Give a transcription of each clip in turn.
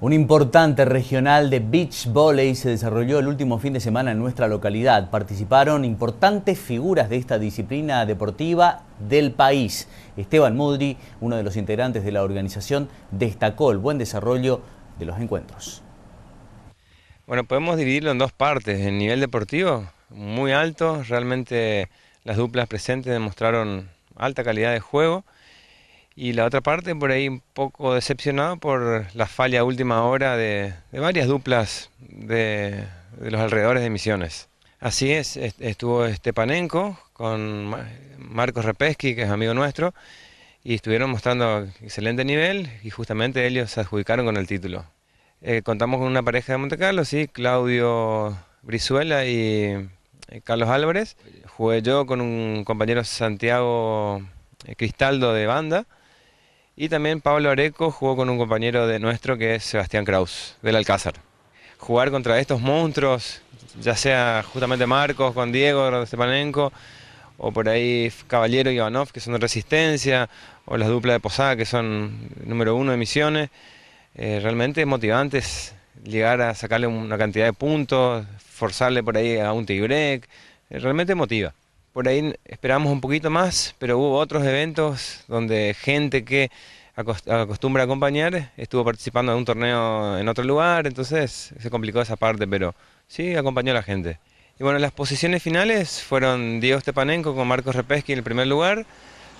Un importante regional de beach volley se desarrolló el último fin de semana en nuestra localidad. Participaron importantes figuras de esta disciplina deportiva del país. Esteban Mudri, uno de los integrantes de la organización, destacó el buen desarrollo de los encuentros. Bueno, podemos dividirlo en dos partes. El nivel deportivo, muy alto, realmente las duplas presentes demostraron alta calidad de juego. Y la otra parte, por ahí un poco decepcionado por la falla última hora de, varias duplas de, los alrededores de Misiones. Así es, estuvo Stepanenko con Marcos Repeski que es amigo nuestro, y estuvieron mostrando excelente nivel y justamente ellos se adjudicaron con el título. Eh, contamos con una pareja de Monte Carlo, sí, Claudio Brizuela y eh, Carlos Álvarez. Jugué yo con un compañero Santiago eh, Cristaldo de banda y también Pablo Areco jugó con un compañero de nuestro que es Sebastián Kraus, del Alcázar. Jugar contra estos monstruos, ya sea justamente Marcos con Diego Stepanenko, o por ahí Caballero y Ivanov, que son de resistencia, o las duplas de Posada, que son número uno de misiones, eh, realmente es motivante llegar a sacarle una cantidad de puntos, forzarle por ahí a un tigre, eh, realmente motiva por ahí esperamos un poquito más, pero hubo otros eventos donde gente que acostumbra acompañar estuvo participando en un torneo en otro lugar, entonces se complicó esa parte, pero sí acompañó a la gente. Y bueno, las posiciones finales fueron Diego Stepanenko con Marcos Repeski en el primer lugar,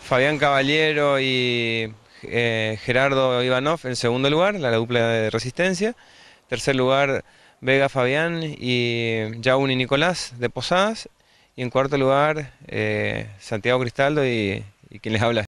Fabián Caballero y eh, Gerardo Ivanov en segundo lugar, la dupla de resistencia. Tercer lugar, Vega Fabián y Jaun Nicolás de Posadas. Y en cuarto lugar, eh, Santiago Cristaldo y, y quien les habla.